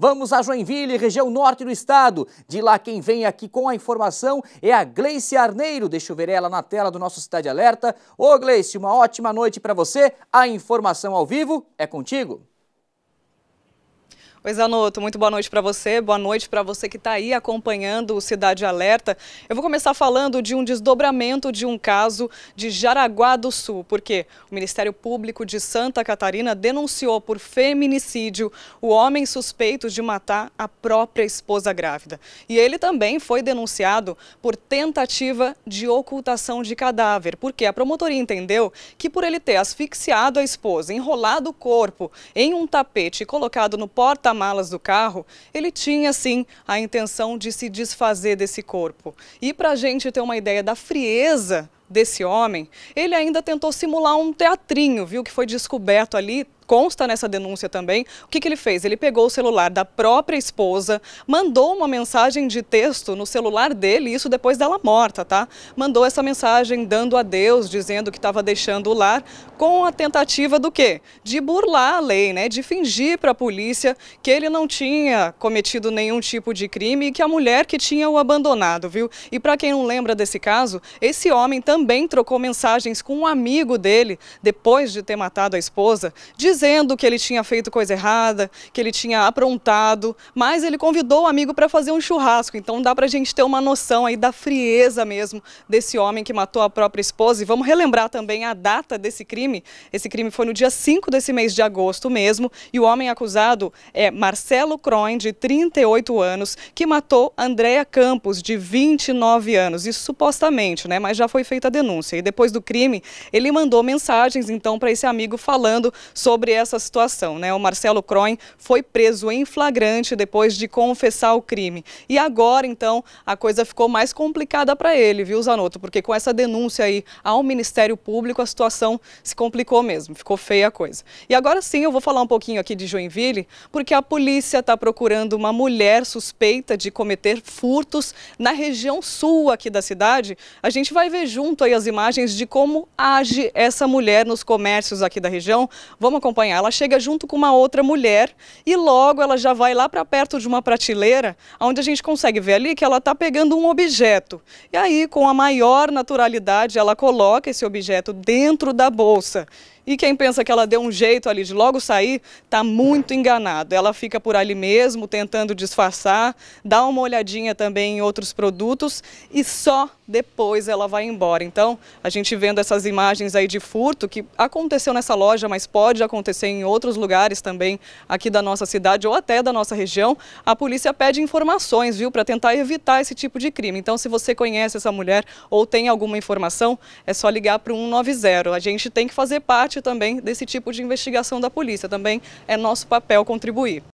Vamos a Joinville, região norte do estado. De lá quem vem aqui com a informação é a Gleice Arneiro. Deixa eu ver ela na tela do nosso Cidade Alerta. Ô Gleice, uma ótima noite para você. A informação ao vivo é contigo. Oi, Zanotto, é, muito boa noite para você, boa noite para você que está aí acompanhando o Cidade Alerta. Eu vou começar falando de um desdobramento de um caso de Jaraguá do Sul, porque o Ministério Público de Santa Catarina denunciou por feminicídio o homem suspeito de matar a própria esposa grávida. E ele também foi denunciado por tentativa de ocultação de cadáver, porque a promotoria entendeu que por ele ter asfixiado a esposa, enrolado o corpo em um tapete e colocado no porta porta-malas do carro, ele tinha sim a intenção de se desfazer desse corpo. E para a gente ter uma ideia da frieza desse homem, ele ainda tentou simular um teatrinho, viu, que foi descoberto ali consta nessa denúncia também, o que, que ele fez? Ele pegou o celular da própria esposa, mandou uma mensagem de texto no celular dele, isso depois dela morta, tá? Mandou essa mensagem dando adeus, dizendo que estava deixando o lar, com a tentativa do quê? De burlar a lei, né? De fingir para a polícia que ele não tinha cometido nenhum tipo de crime e que a mulher que tinha o abandonado, viu? E para quem não lembra desse caso, esse homem também trocou mensagens com um amigo dele, depois de ter matado a esposa, dizendo dizendo que ele tinha feito coisa errada, que ele tinha aprontado, mas ele convidou o amigo para fazer um churrasco. Então dá para a gente ter uma noção aí da frieza mesmo desse homem que matou a própria esposa. E vamos relembrar também a data desse crime. Esse crime foi no dia 5 desse mês de agosto mesmo. E o homem acusado é Marcelo Croin, de 38 anos, que matou Andréa Campos, de 29 anos. Isso supostamente, né? Mas já foi feita a denúncia. E depois do crime, ele mandou mensagens então para esse amigo falando sobre sobre essa situação, né? O Marcelo Croin foi preso em flagrante depois de confessar o crime. E agora, então, a coisa ficou mais complicada para ele, viu, Zanotto? Porque com essa denúncia aí ao Ministério Público, a situação se complicou mesmo, ficou feia a coisa. E agora sim, eu vou falar um pouquinho aqui de Joinville, porque a polícia está procurando uma mulher suspeita de cometer furtos na região sul aqui da cidade. A gente vai ver junto aí as imagens de como age essa mulher nos comércios aqui da região. Vamos acompanhar acompanhar. Ela chega junto com uma outra mulher e logo ela já vai lá para perto de uma prateleira, onde a gente consegue ver ali que ela está pegando um objeto. E aí, com a maior naturalidade, ela coloca esse objeto dentro da bolsa. E quem pensa que ela deu um jeito ali de logo sair, está muito enganado. Ela fica por ali mesmo, tentando disfarçar, dá uma olhadinha também em outros produtos e só depois ela vai embora. Então, a gente vendo essas imagens aí de furto que aconteceu nessa loja, mas pode acontecer em outros lugares também aqui da nossa cidade ou até da nossa região, a polícia pede informações, viu, para tentar evitar esse tipo de crime. Então, se você conhece essa mulher ou tem alguma informação, é só ligar para o 190. A gente tem que fazer parte parte também desse tipo de investigação da polícia. Também é nosso papel contribuir.